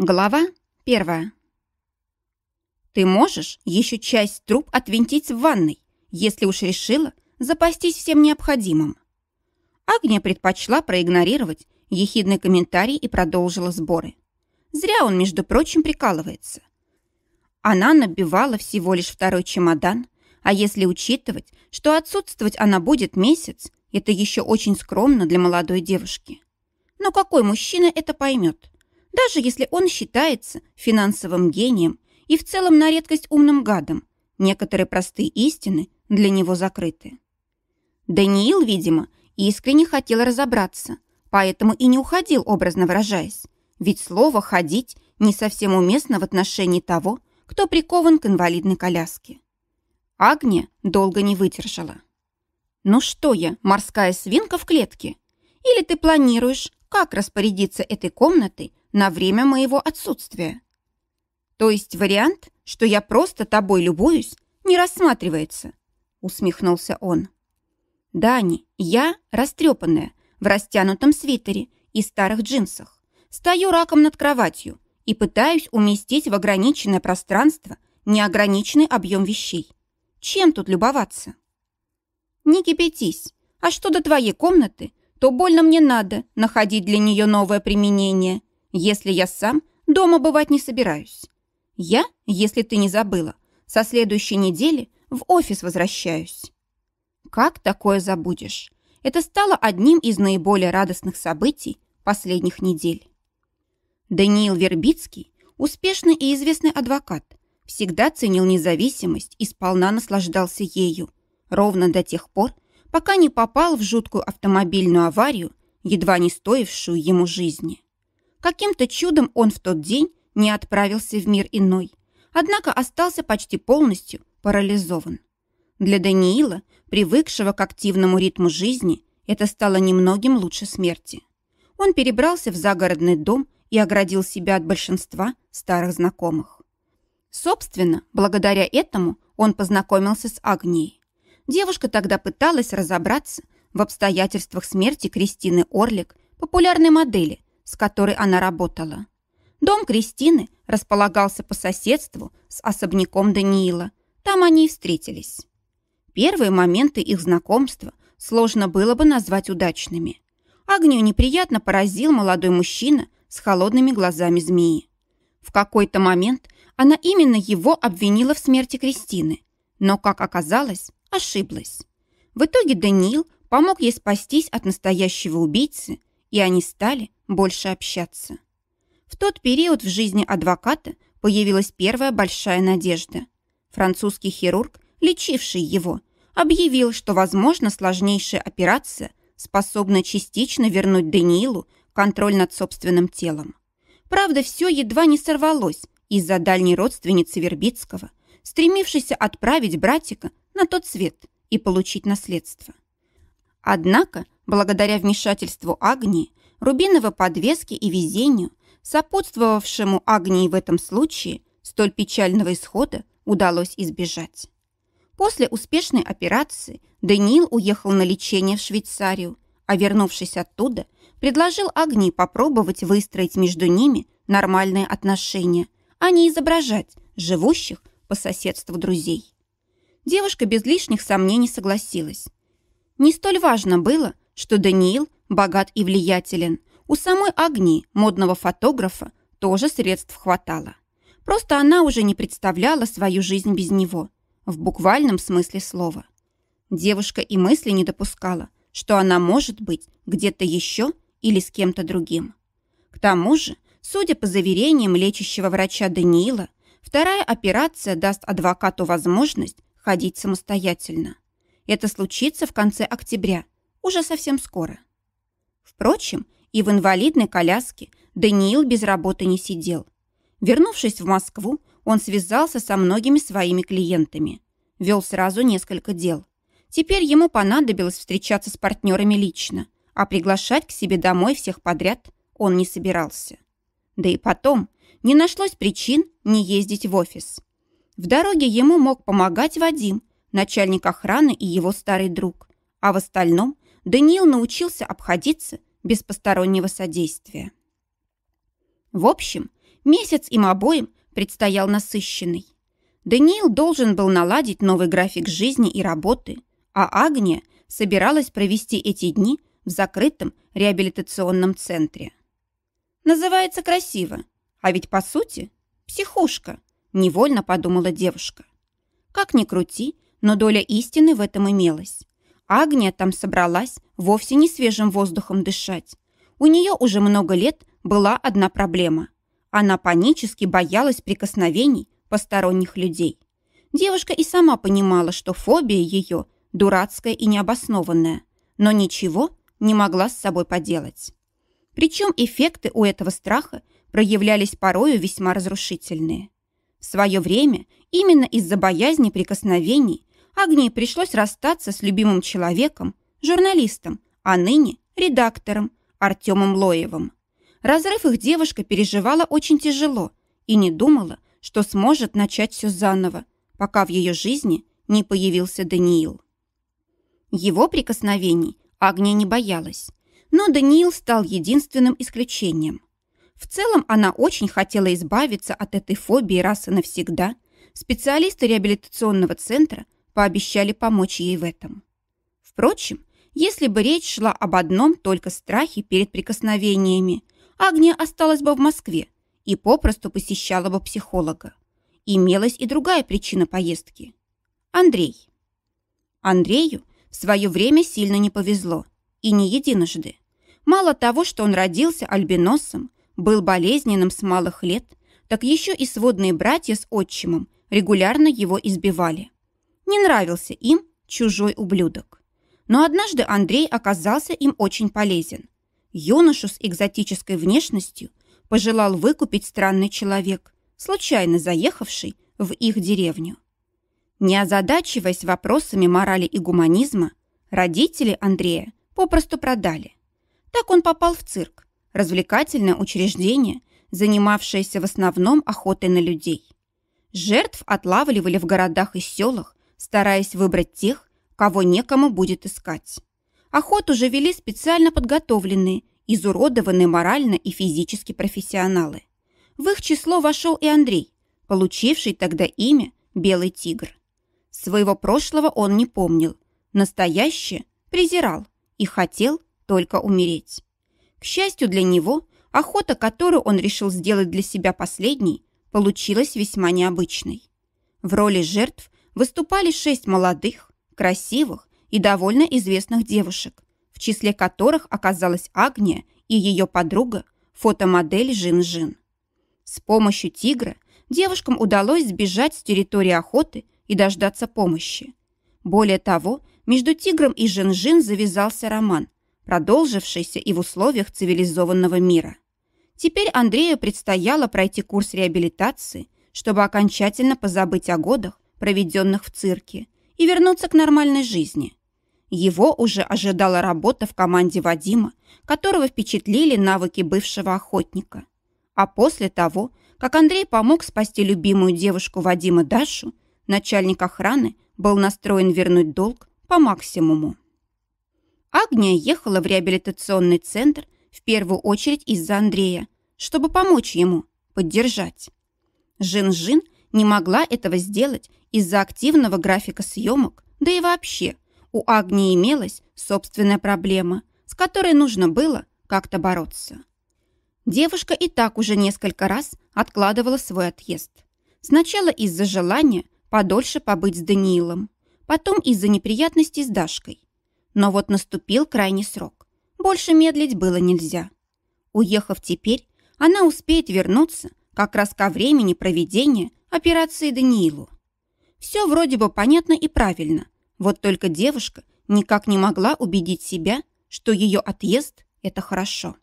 Глава первая. Ты можешь еще часть труб отвинтить в ванной, если уж решила запастись всем необходимым. Агния предпочла проигнорировать ехидный комментарий и продолжила сборы. Зря он, между прочим, прикалывается. Она набивала всего лишь второй чемодан, а если учитывать, что отсутствовать она будет месяц, это еще очень скромно для молодой девушки. Но какой мужчина это поймет? даже если он считается финансовым гением и в целом на редкость умным гадом, некоторые простые истины для него закрыты. Даниил, видимо, искренне хотел разобраться, поэтому и не уходил, образно выражаясь, ведь слово «ходить» не совсем уместно в отношении того, кто прикован к инвалидной коляске. Агния долго не выдержала. «Ну что я, морская свинка в клетке? Или ты планируешь, как распорядиться этой комнатой на время моего отсутствия. То есть вариант, что я просто тобой любуюсь, не рассматривается, усмехнулся он. Дани, я, растрепанная, в растянутом свитере и старых джинсах, стою раком над кроватью и пытаюсь уместить в ограниченное пространство неограниченный объем вещей. Чем тут любоваться? Не кипятись. А что до твоей комнаты, то больно мне надо находить для нее новое применение если я сам дома бывать не собираюсь. Я, если ты не забыла, со следующей недели в офис возвращаюсь. Как такое забудешь? Это стало одним из наиболее радостных событий последних недель. Даниил Вербицкий, успешный и известный адвокат, всегда ценил независимость и сполна наслаждался ею, ровно до тех пор, пока не попал в жуткую автомобильную аварию, едва не стоившую ему жизни. Каким-то чудом он в тот день не отправился в мир иной, однако остался почти полностью парализован. Для Даниила, привыкшего к активному ритму жизни, это стало немногим лучше смерти. Он перебрался в загородный дом и оградил себя от большинства старых знакомых. Собственно, благодаря этому он познакомился с Агнией. Девушка тогда пыталась разобраться в обстоятельствах смерти Кристины Орлик, популярной модели, с которой она работала. Дом Кристины располагался по соседству с особняком Даниила. Там они и встретились. Первые моменты их знакомства сложно было бы назвать удачными. Огню неприятно поразил молодой мужчина с холодными глазами змеи. В какой-то момент она именно его обвинила в смерти Кристины, но, как оказалось, ошиблась. В итоге Даниил помог ей спастись от настоящего убийцы, и они стали больше общаться. В тот период в жизни адвоката появилась первая большая надежда. Французский хирург, лечивший его, объявил, что, возможно, сложнейшая операция способна частично вернуть Даниилу контроль над собственным телом. Правда, все едва не сорвалось из-за дальней родственницы Вербицкого, стремившейся отправить братика на тот свет и получить наследство. Однако, благодаря вмешательству Агнии, рубиновой подвеске и везению, сопутствовавшему Агнии в этом случае, столь печального исхода удалось избежать. После успешной операции Даниил уехал на лечение в Швейцарию, а вернувшись оттуда, предложил Агнии попробовать выстроить между ними нормальные отношения, а не изображать живущих по соседству друзей. Девушка без лишних сомнений согласилась. Не столь важно было, что Даниил богат и влиятелен. У самой Агни, модного фотографа, тоже средств хватало. Просто она уже не представляла свою жизнь без него, в буквальном смысле слова. Девушка и мысли не допускала, что она может быть где-то еще или с кем-то другим. К тому же, судя по заверениям лечащего врача Даниила, вторая операция даст адвокату возможность ходить самостоятельно. Это случится в конце октября, уже совсем скоро. Впрочем, и в инвалидной коляске Даниил без работы не сидел. Вернувшись в Москву, он связался со многими своими клиентами. Вел сразу несколько дел. Теперь ему понадобилось встречаться с партнерами лично, а приглашать к себе домой всех подряд он не собирался. Да и потом не нашлось причин не ездить в офис. В дороге ему мог помогать Вадим, начальник охраны и его старый друг. А в остальном Даниил научился обходиться без постороннего содействия. В общем, месяц им обоим предстоял насыщенный. Даниил должен был наладить новый график жизни и работы, а Агния собиралась провести эти дни в закрытом реабилитационном центре. Называется красиво, а ведь по сути психушка, невольно подумала девушка. Как ни крути, но доля истины в этом имелась. Агния там собралась вовсе не свежим воздухом дышать. У нее уже много лет была одна проблема. Она панически боялась прикосновений посторонних людей. Девушка и сама понимала, что фобия ее дурацкая и необоснованная, но ничего не могла с собой поделать. Причем эффекты у этого страха проявлялись порою весьма разрушительные. В свое время именно из-за боязни прикосновений Агнии пришлось расстаться с любимым человеком, журналистом, а ныне редактором Артемом Лоевым. Разрыв их девушка переживала очень тяжело и не думала, что сможет начать все заново, пока в ее жизни не появился Даниил. Его прикосновений Агния не боялась, но Даниил стал единственным исключением. В целом она очень хотела избавиться от этой фобии раз и навсегда. Специалисты реабилитационного центра – пообещали помочь ей в этом. Впрочем, если бы речь шла об одном только страхе перед прикосновениями, Агния осталась бы в Москве и попросту посещала бы психолога. Имелась и другая причина поездки. Андрей. Андрею в свое время сильно не повезло. И не единожды. Мало того, что он родился альбиносом, был болезненным с малых лет, так еще и сводные братья с отчимом регулярно его избивали. Не нравился им чужой ублюдок. Но однажды Андрей оказался им очень полезен. Юношу с экзотической внешностью пожелал выкупить странный человек, случайно заехавший в их деревню. Не озадачиваясь вопросами морали и гуманизма, родители Андрея попросту продали. Так он попал в цирк, развлекательное учреждение, занимавшееся в основном охотой на людей. Жертв отлавливали в городах и селах стараясь выбрать тех, кого некому будет искать. Охоту же вели специально подготовленные, изуродованные морально и физически профессионалы. В их число вошел и Андрей, получивший тогда имя «Белый тигр». Своего прошлого он не помнил, настоящее презирал и хотел только умереть. К счастью для него, охота, которую он решил сделать для себя последней, получилась весьма необычной. В роли жертв выступали шесть молодых, красивых и довольно известных девушек, в числе которых оказалась Агния и ее подруга, фотомодель Жин-Жин. С помощью тигра девушкам удалось сбежать с территории охоты и дождаться помощи. Более того, между тигром и Жин-Жин завязался роман, продолжившийся и в условиях цивилизованного мира. Теперь Андрею предстояло пройти курс реабилитации, чтобы окончательно позабыть о годах, проведенных в цирке, и вернуться к нормальной жизни. Его уже ожидала работа в команде Вадима, которого впечатлили навыки бывшего охотника. А после того, как Андрей помог спасти любимую девушку Вадима Дашу, начальник охраны был настроен вернуть долг по максимуму. Агния ехала в реабилитационный центр в первую очередь из-за Андрея, чтобы помочь ему, поддержать. Жин-Жин не могла этого сделать из-за активного графика съемок, да и вообще, у Агни имелась собственная проблема, с которой нужно было как-то бороться. Девушка и так уже несколько раз откладывала свой отъезд. Сначала из-за желания подольше побыть с Даниилом, потом из-за неприятностей с Дашкой. Но вот наступил крайний срок. Больше медлить было нельзя. Уехав теперь, она успеет вернуться как раз ко времени проведения операции Даниилу. Все вроде бы понятно и правильно. Вот только девушка никак не могла убедить себя, что ее отъезд – это хорошо.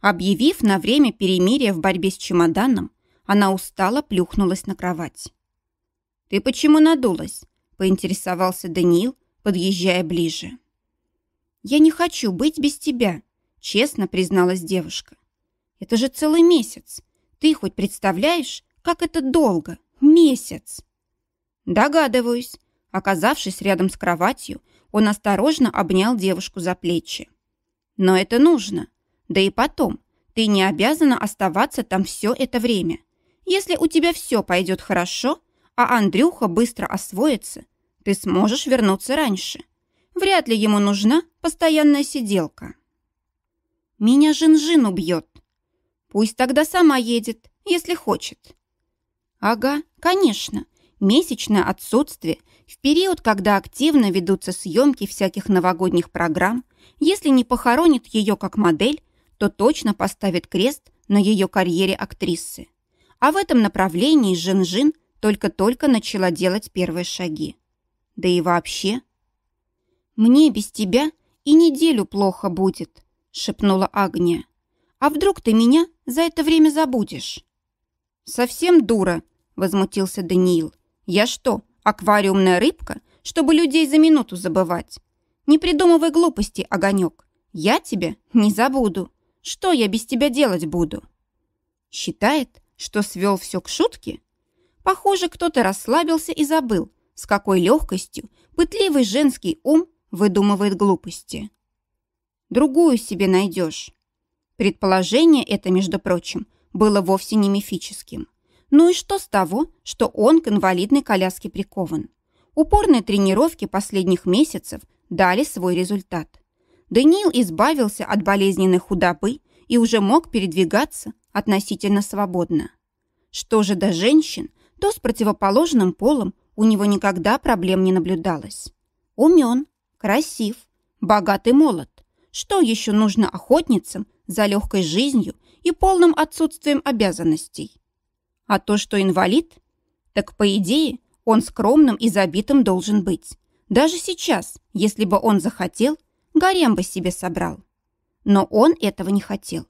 Объявив на время перемирия в борьбе с чемоданом, она устало плюхнулась на кровать. «Ты почему надулась?» – поинтересовался Даниил, подъезжая ближе. «Я не хочу быть без тебя», – честно призналась девушка. «Это же целый месяц. Ты хоть представляешь, как это долго? Месяц!» «Догадываюсь». Оказавшись рядом с кроватью, он осторожно обнял девушку за плечи. «Но это нужно. Да и потом, ты не обязана оставаться там все это время. Если у тебя все пойдет хорошо, а Андрюха быстро освоится, ты сможешь вернуться раньше. Вряд ли ему нужна постоянная сиделка». «Меня Жинжин убьет». «Пусть тогда сама едет, если хочет». «Ага, конечно месячное отсутствие в период, когда активно ведутся съемки всяких новогодних программ, если не похоронит ее как модель, то точно поставит крест на ее карьере актрисы. А в этом направлении Жин-Жин только-только начала делать первые шаги. Да и вообще... «Мне без тебя и неделю плохо будет», — шепнула Агния. «А вдруг ты меня за это время забудешь?» «Совсем дура», — возмутился Даниил. Я что, аквариумная рыбка, чтобы людей за минуту забывать? Не придумывай глупости, огонек. Я тебя не забуду. Что я без тебя делать буду? Считает, что свел все к шутке? Похоже, кто-то расслабился и забыл, с какой легкостью пытливый женский ум выдумывает глупости. Другую себе найдешь. Предположение это, между прочим, было вовсе не мифическим. Ну и что с того, что он к инвалидной коляске прикован? Упорные тренировки последних месяцев дали свой результат. Даниил избавился от болезненной худобы и уже мог передвигаться относительно свободно. Что же до женщин, то с противоположным полом у него никогда проблем не наблюдалось. Умен, красив, богатый молод. Что еще нужно охотницам за легкой жизнью и полным отсутствием обязанностей? А то, что инвалид, так, по идее, он скромным и забитым должен быть. Даже сейчас, если бы он захотел, гарем бы себе собрал. Но он этого не хотел.